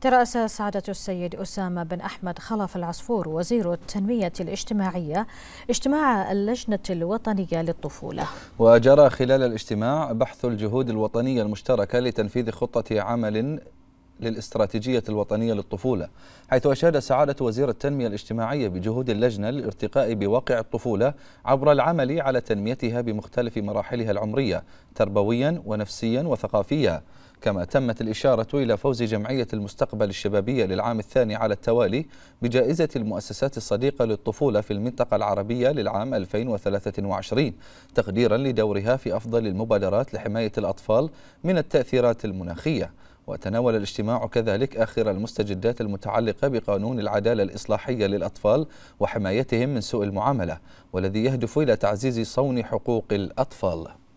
ترأس سعادة السيد أسامة بن أحمد خلف العصفور وزير التنمية الاجتماعية اجتماع اللجنة الوطنية للطفولة وجرى خلال الاجتماع بحث الجهود الوطنية المشتركة لتنفيذ خطة عمل للاستراتيجية الوطنية للطفولة حيث أشاد سعادة وزير التنمية الاجتماعية بجهود اللجنة للارتقاء بواقع الطفولة عبر العمل على تنميتها بمختلف مراحلها العمرية تربويا ونفسيا وثقافيا كما تمت الإشارة إلى فوز جمعية المستقبل الشبابية للعام الثاني على التوالي بجائزة المؤسسات الصديقة للطفولة في المنطقة العربية للعام 2023 تقديرا لدورها في أفضل المبادرات لحماية الأطفال من التأثيرات المناخية وتناول الاجتماع كذلك آخر المستجدات المتعلقة بقانون العدالة الإصلاحية للأطفال وحمايتهم من سوء المعاملة والذي يهدف إلى تعزيز صون حقوق الأطفال